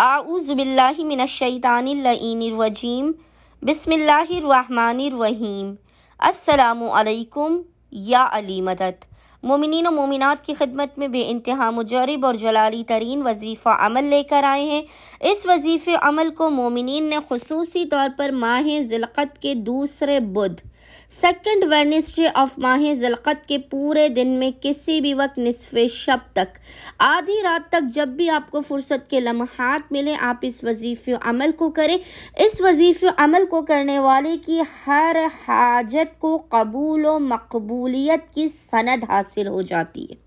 आऊज़बिल्लिमिनशैतानरवजीम बसमिल्लाम असलकुम या अली मदद मोमिन व मोमिनत की खिदमत में बे इंतहा मुजरब और जलाली तरीन वजीफ़ा अमल लेकर आए हैं इस वजीफ़ अमल को मोमिन ने खसूसी तौर पर माह ज़िलक़त के दूसरे बुध सेकंड वेनिस्डे ऑफ माह जलकत के पूरे दिन में किसी भी वक्त नसफ़ शब तक आधी रात तक जब भी आपको फुर्सत के लम्हात मिले आप इस वजीफ़ अमल को करें इस वजीफ़ अमल को करने वाले की हर हाजत को कबूल व मकबूलियत की सनद हासिल हो जाती है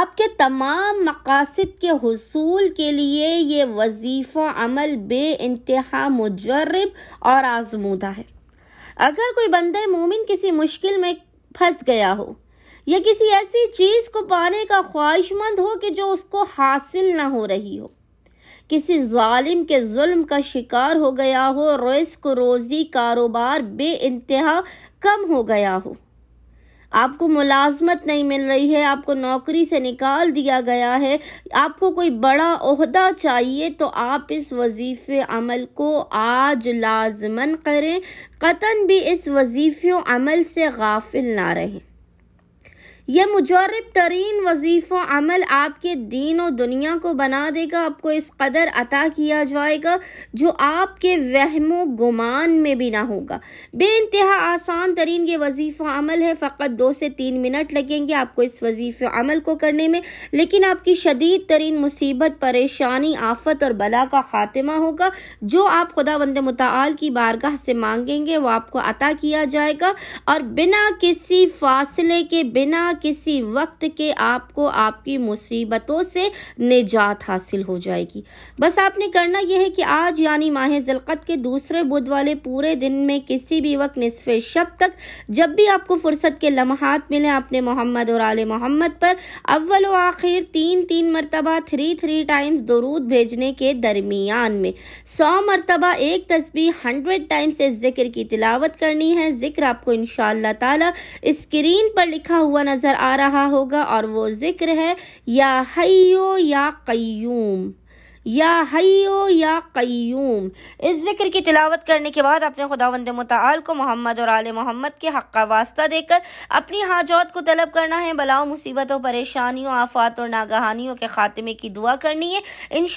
आपके तमाम मकासद के हसूल के लिए ये वजीफ़ा अमल बे इंतहा मुजरब और आजमूदा है अगर कोई बंदर मोमिन किसी मुश्किल में फंस गया हो या किसी ऐसी चीज़ को पाने का ख्वाहिशमंद हो कि जो उसको हासिल ना हो रही हो किसी जालिम के जुल्म का शिकार हो गया हो को रोज़ी कारोबार बे कम हो गया हो आपको मुलाजमत नहीं मिल रही है आपको नौकरी से निकाल दिया गया है आपको कोई बड़ा अहदा चाहिए तो आप इस वजीफ़े अमल को आज लाजमन करें कतन भी इस वजीफे अमल से गाफिल ना रहें यह मुजरब तरीन वजीफ़ों अमल आपके दीन और दुनिया को बना देगा आपको इस कदर अता किया जाएगा जो आपके वहमो गुमान में भी ना होगा बेानतहा आसान तरीन ये वजीफ़ा अमल है फ़कत दो से तीन मिनट लगेंगे आपको इस वजीफ़ अमल को करने में लेकिन आपकी शदीद तरीन मुसीबत परेशानी आफत और बला का ख़ात्मा होगा जो आप खुदा वंद मताल की बारगाह से मांगेंगे वो आपको अता किया जाएगा और बिना किसी फासले के बिना किसी वक्त के आपको आपकी मुसीबतों से निजात हासिल हो जाएगी बस आपने करना यह है कि आज यानी माह जलकत के दूसरे बुध वाले पूरे दिन में किसी भी वक्त नसफ़ शब तक जब भी आपको फुर्सत के लम्हात मिले अपने मोहम्मद और आल मोहम्मद पर अव्वल व आखिर तीन तीन मरतबा थ्री थ्री टाइम्स दरूद भेजने के दरमियान में सौ मरतबा एक तस्वीर हंड्रेड टाइम्स जिक्र की तिलावत करनी है जिक्र आपको इन ताला स्क्रीन पर लिखा हुआ नजर नज़र आ रहा होगा और वो ज़िक्र है या हयो या क़यूम या हयो या कयूम इस जिक्र की तिलावत करने के बाद अपने खुदावंद मताल को मोहम्मद और आल मोहम्मद के हक़ का वास्ता देकर अपनी हाजत को तलब करना है बलाओ मुसीबतों परेशानियों आफात और नागहानियों के ख़ात्मे की दुआ करनी है इन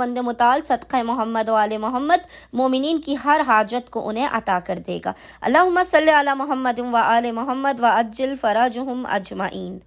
वंद मताल सदक़ मोहम्मद वाल मोहम्मद मोमिन की हर हाजत को उन्हें अता कर देगा अल्लाह सल मोहम्मद व आल मोहम्मद व अज्जल फ़राज अजमाइन